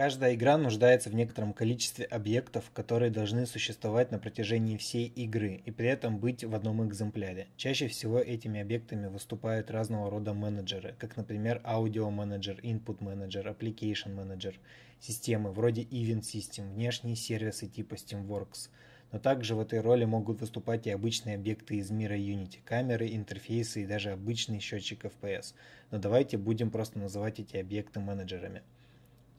Каждая игра нуждается в некотором количестве объектов, которые должны существовать на протяжении всей игры и при этом быть в одном экземпляре. Чаще всего этими объектами выступают разного рода менеджеры, как, например, аудио-менеджер, input-менеджер, application-менеджер, системы вроде Event System, внешние сервисы типа Steamworks. Но также в этой роли могут выступать и обычные объекты из мира Unity, камеры, интерфейсы и даже обычный счетчик FPS. Но давайте будем просто называть эти объекты менеджерами –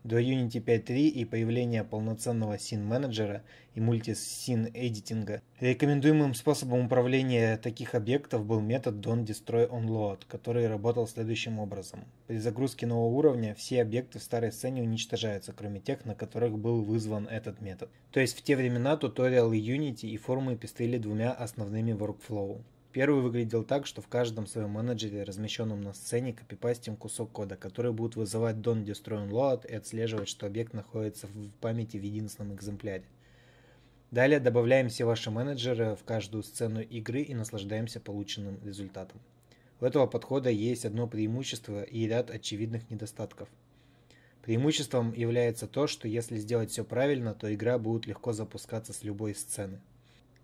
до Unity 5.3 и появления полноценного Scene менеджера и мультисин-эдитинга рекомендуемым способом управления таких объектов был метод Don't Destroy Onload, который работал следующим образом. При загрузке нового уровня все объекты в старой сцене уничтожаются, кроме тех, на которых был вызван этот метод. То есть в те времена туториалы Unity и форумы пестрили двумя основными workflow. Первый выглядел так, что в каждом своем менеджере, размещенном на сцене, копипастим кусок кода, который будет вызывать `don't Destroy Load и отслеживать, что объект находится в памяти в единственном экземпляре. Далее добавляем все ваши менеджеры в каждую сцену игры и наслаждаемся полученным результатом. У этого подхода есть одно преимущество и ряд очевидных недостатков. Преимуществом является то, что если сделать все правильно, то игра будет легко запускаться с любой сцены.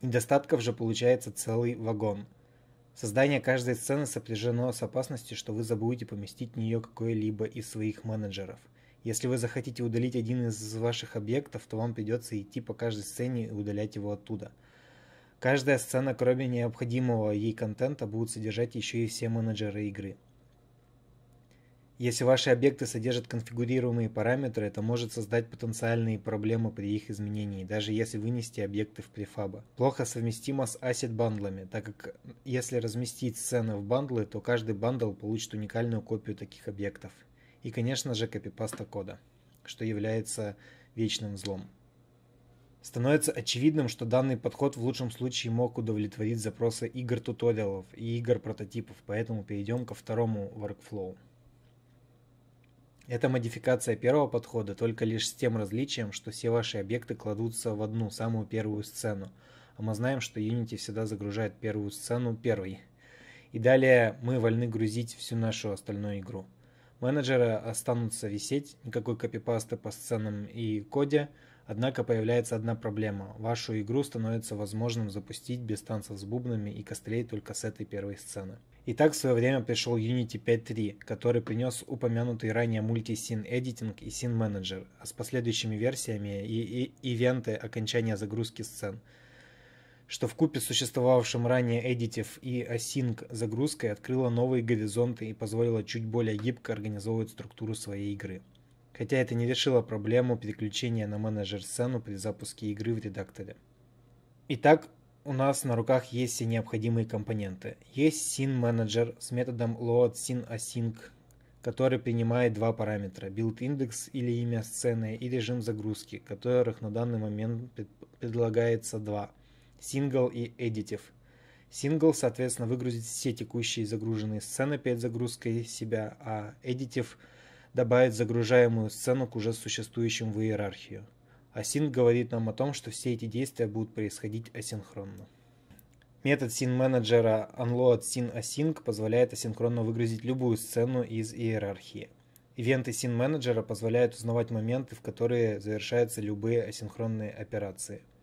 Недостатков же получается целый вагон – Создание каждой сцены сопряжено с опасностью, что вы забудете поместить в нее какой-либо из своих менеджеров. Если вы захотите удалить один из ваших объектов, то вам придется идти по каждой сцене и удалять его оттуда. Каждая сцена, кроме необходимого ей контента, будет содержать еще и все менеджеры игры. Если ваши объекты содержат конфигурируемые параметры, это может создать потенциальные проблемы при их изменении, даже если вынести объекты в префаба. Плохо совместимо с asset бандлами, так как если разместить сцены в бандлы, то каждый бандл получит уникальную копию таких объектов. И, конечно же, копипаста кода, что является вечным злом. Становится очевидным, что данный подход в лучшем случае мог удовлетворить запросы игр-туториалов и игр-прототипов, поэтому перейдем ко второму workflow. Это модификация первого подхода, только лишь с тем различием, что все ваши объекты кладутся в одну, самую первую сцену. А мы знаем, что Unity всегда загружает первую сцену первой. И далее мы вольны грузить всю нашу остальную игру. Менеджеры останутся висеть, никакой копипасты по сценам и коде, Однако появляется одна проблема. Вашу игру становится возможным запустить без танцев с бубнами и кострей только с этой первой сцены. Итак, так в свое время пришел Unity 5.3, который принес упомянутый ранее мульти-син Editing и Scene менеджер а с последующими версиями и, и ивенты окончания загрузки сцен, что в купе с существовавшим ранее Editive и Async загрузкой открыло новые горизонты и позволило чуть более гибко организовывать структуру своей игры хотя это не решило проблему переключения на менеджер-сцену при запуске игры в редакторе. Итак, у нас на руках есть все необходимые компоненты. Есть sin менеджер с методом loadSceneAsync, который принимает два параметра – buildIndex или имя сцены и режим загрузки, которых на данный момент предлагается два – single и additive. Single, соответственно, выгрузит все текущие загруженные сцены перед загрузкой себя, а Editive – добавит загружаемую сцену к уже существующим в иерархию. Async говорит нам о том, что все эти действия будут происходить асинхронно. Метод SYN-менеджера unload SYN async позволяет асинхронно выгрузить любую сцену из иерархии. Ивенты SYN-менеджера позволяют узнавать моменты, в которые завершаются любые асинхронные операции –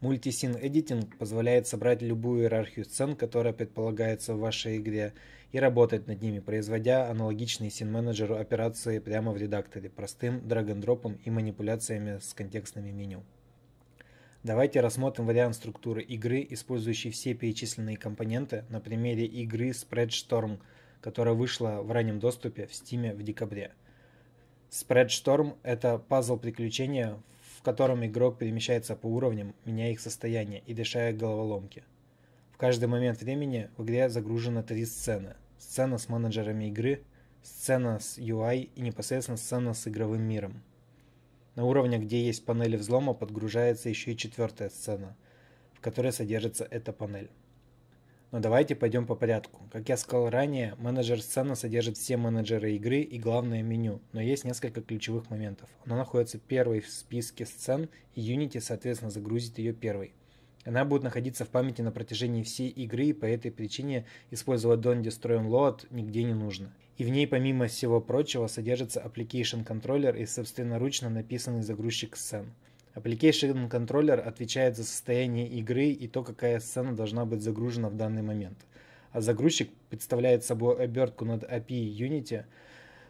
Мультисин Editing позволяет собрать любую иерархию сцен, которая предполагается в вашей игре, и работать над ними, производя аналогичные син-менеджеру операции прямо в редакторе, простым драг-н-дропом и манипуляциями с контекстными меню. Давайте рассмотрим вариант структуры игры, использующий все перечисленные компоненты на примере игры Spreadstorm, которая вышла в раннем доступе в Steam в декабре. Spreadstorm – это пазл приключения, в котором игрок перемещается по уровням, меняя их состояние и решая головоломки. В каждый момент времени в игре загружено три сцены. Сцена с менеджерами игры, сцена с UI и непосредственно сцена с игровым миром. На уровне, где есть панели взлома, подгружается еще и четвертая сцена, в которой содержится эта панель. Но ну, давайте пойдем по порядку. Как я сказал ранее, менеджер сцены содержит все менеджеры игры и главное меню, но есть несколько ключевых моментов. Она находится первой в списке сцен, и Unity, соответственно, загрузит ее первой. Она будет находиться в памяти на протяжении всей игры, и по этой причине использовать Don't Destroy Unload нигде не нужно. И в ней, помимо всего прочего, содержится Application Controller и собственноручно написанный загрузчик сцен. Application Controller отвечает за состояние игры и то, какая сцена должна быть загружена в данный момент. А загрузчик представляет собой обертку над API Unity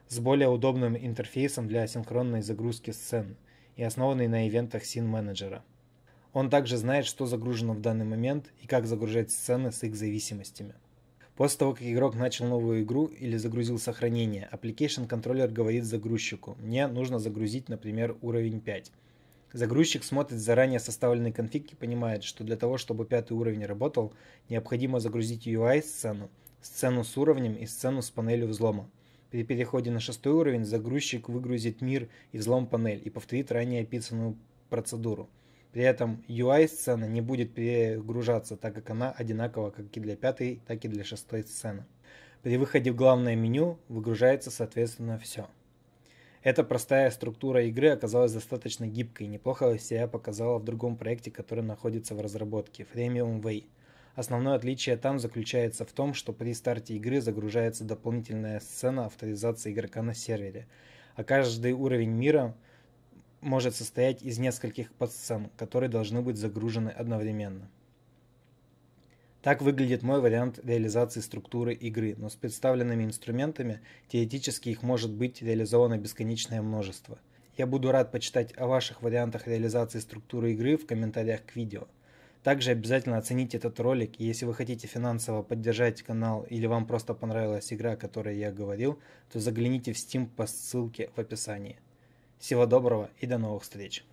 с более удобным интерфейсом для синхронной загрузки сцен и основанный на ивентах Scene менеджера. Он также знает, что загружено в данный момент и как загружать сцены с их зависимостями. После того, как игрок начал новую игру или загрузил сохранение, Application Controller говорит загрузчику, мне нужно загрузить, например, уровень 5. Загрузчик смотрит заранее составленный конфиг и понимает, что для того, чтобы пятый уровень работал, необходимо загрузить UI-сцену, сцену с уровнем и сцену с панелью взлома. При переходе на шестой уровень загрузчик выгрузит мир и взлом панель и повторит ранее описанную процедуру. При этом UI-сцена не будет перегружаться, так как она одинакова как и для пятой, так и для шестой сцены. При выходе в главное меню выгружается соответственно все. Эта простая структура игры оказалась достаточно гибкой и неплохо себя показала в другом проекте, который находится в разработке – Freemium Way. Основное отличие там заключается в том, что при старте игры загружается дополнительная сцена авторизации игрока на сервере, а каждый уровень мира может состоять из нескольких подсцен, которые должны быть загружены одновременно. Так выглядит мой вариант реализации структуры игры, но с представленными инструментами теоретически их может быть реализовано бесконечное множество. Я буду рад почитать о ваших вариантах реализации структуры игры в комментариях к видео. Также обязательно оцените этот ролик, если вы хотите финансово поддержать канал или вам просто понравилась игра, о которой я говорил, то загляните в Steam по ссылке в описании. Всего доброго и до новых встреч!